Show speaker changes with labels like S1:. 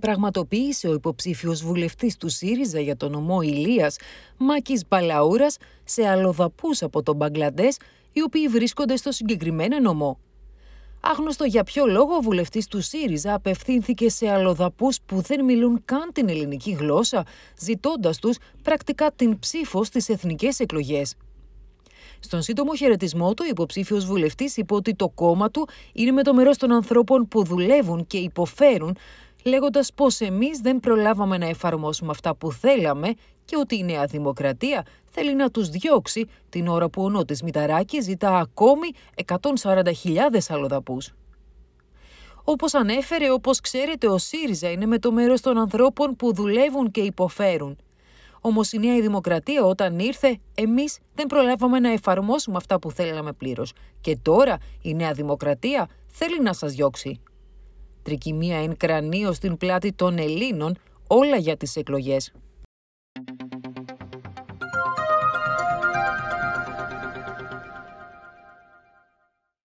S1: πραγματοποίησε ο υποψήφιος βουλευτής του ΣΥΡΙΖΑ για τον νομό Ηλίας Μάκης Παλαούρας σε αλλοδαπούς από τον Μπαγκλαντές, οι οποίοι βρίσκονται στο συγκεκριμένο νομό. Άγνωστο για ποιο λόγο ο βουλευτής του ΣΥΡΙΖΑ απευθύνθηκε σε αλλοδαπούς που δεν μιλούν καν την ελληνική γλώσσα, ζητώντας τους πρακτικά την ψήφο στις εθνικές εκλογές. Στον σύντομο χαιρετισμό του, ο υποψήφιος βουλευτής είπε ότι το κόμμα του είναι με το μερό των ανθρώπων που δουλεύουν και υποφέρουν λέγοντας πως εμείς δεν προλάβαμε να εφαρμόσουμε αυτά που θέλαμε και ότι η Νέα Δημοκρατία θέλει να τους διώξει την ώρα που ο Νότης Μηταράκης ζητά ακόμη 140.000 αλλοδαπούς. Όπως ανέφερε, όπως ξέρετε, ο ΣΥΡΙΖΑ είναι με το μέρος των ανθρώπων που δουλεύουν και υποφέρουν. Όμως η Νέα Δημοκρατία, όταν ήρθε, εμείς δεν προλάβαμε να εφαρμόσουμε αυτά που θέλαμε πλήρως. Και τώρα η Νέα Δημοκρατία θέλει να σας διώξει τρικυμία εν κρανίο στην πλάτη των Ελλήνων, όλα για τις εκλογές.